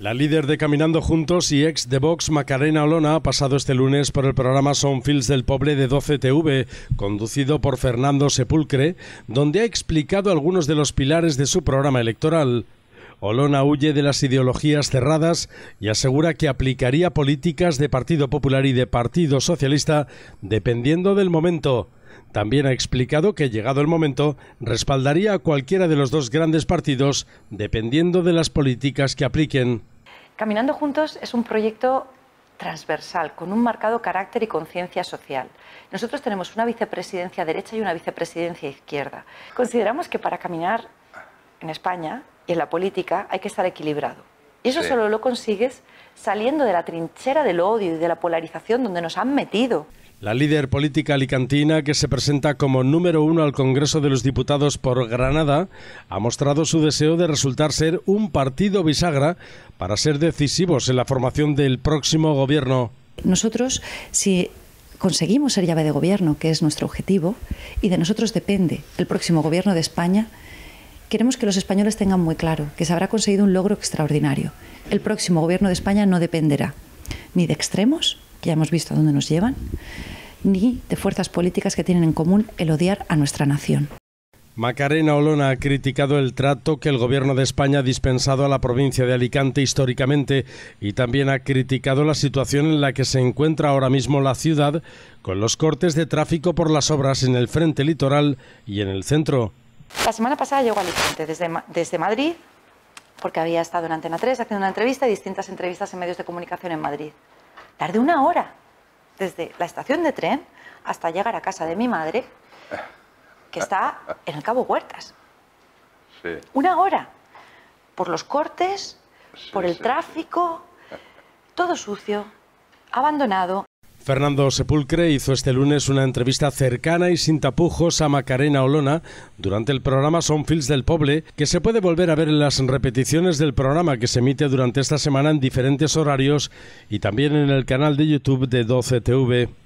La líder de Caminando Juntos y ex de Vox, Macarena Olona, ha pasado este lunes por el programa Son Fields del Pobre de 12TV, conducido por Fernando Sepulcre, donde ha explicado algunos de los pilares de su programa electoral. Olona huye de las ideologías cerradas y asegura que aplicaría políticas de Partido Popular y de Partido Socialista dependiendo del momento también ha explicado que, llegado el momento, respaldaría a cualquiera de los dos grandes partidos, dependiendo de las políticas que apliquen. Caminando Juntos es un proyecto transversal, con un marcado carácter y conciencia social. Nosotros tenemos una vicepresidencia derecha y una vicepresidencia izquierda. Consideramos que para caminar en España y en la política hay que estar equilibrado. Y eso solo lo consigues saliendo de la trinchera del odio y de la polarización donde nos han metido. La líder política alicantina, que se presenta como número uno al Congreso de los Diputados por Granada, ha mostrado su deseo de resultar ser un partido bisagra para ser decisivos en la formación del próximo gobierno. Nosotros, si conseguimos ser llave de gobierno, que es nuestro objetivo, y de nosotros depende el próximo gobierno de España, queremos que los españoles tengan muy claro que se habrá conseguido un logro extraordinario. El próximo gobierno de España no dependerá ni de extremos, que ya hemos visto a dónde nos llevan, ni de fuerzas políticas que tienen en común el odiar a nuestra nación. Macarena Olona ha criticado el trato que el Gobierno de España ha dispensado a la provincia de Alicante históricamente y también ha criticado la situación en la que se encuentra ahora mismo la ciudad con los cortes de tráfico por las obras en el frente litoral y en el centro. La semana pasada llegó a Alicante desde, Madrid porque había estado en Antena 3 haciendo una entrevista y distintas entrevistas en medios de comunicación en Madrid. Tarde una hora desde la estación de tren hasta llegar a casa de mi madre, que está en el Cabo Huertas. Una hora. Por los cortes, por el tráfico, todo sucio, abandonado, Fernando Sepulcre hizo este lunes una entrevista cercana y sin tapujos a Macarena Olona durante el programa Son del Poble, que se puede volver a ver en las repeticiones del programa que se emite durante esta semana en diferentes horarios y también en el canal de YouTube de 12TV.